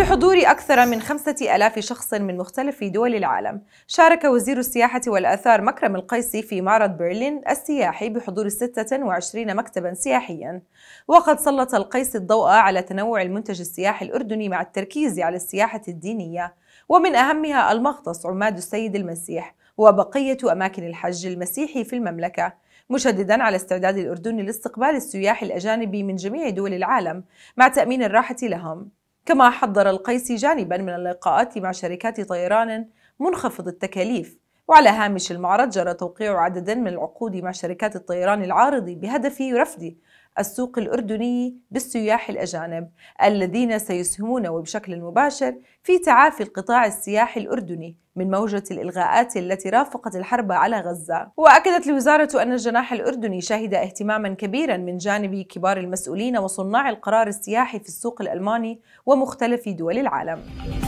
بحضور أكثر من خمسة ألاف شخص من مختلف دول العالم شارك وزير السياحة والآثار مكرم القيسي في معرض برلين السياحي بحضور 26 مكتبا سياحيا وقد سلط القيسي الضوء على تنوع المنتج السياحي الأردني مع التركيز على السياحة الدينية ومن أهمها المغطس عماد السيد المسيح وبقية أماكن الحج المسيحي في المملكة مشددا على استعداد الأردن لاستقبال السياح الأجانب من جميع دول العالم مع تأمين الراحة لهم كما حضر القيسي جانبا من اللقاءات مع شركات طيران منخفض التكاليف وعلى هامش المعرض جرى توقيع عدد من العقود مع شركات الطيران العارض بهدف رفض السوق الأردني بالسياح الأجانب الذين سيسهمون وبشكل مباشر في تعافي القطاع السياحي الأردني من موجة الإلغاءات التي رافقت الحرب على غزة وأكدت الوزارة أن الجناح الأردني شهد اهتماما كبيرا من جانب كبار المسؤولين وصناع القرار السياحي في السوق الألماني ومختلف دول العالم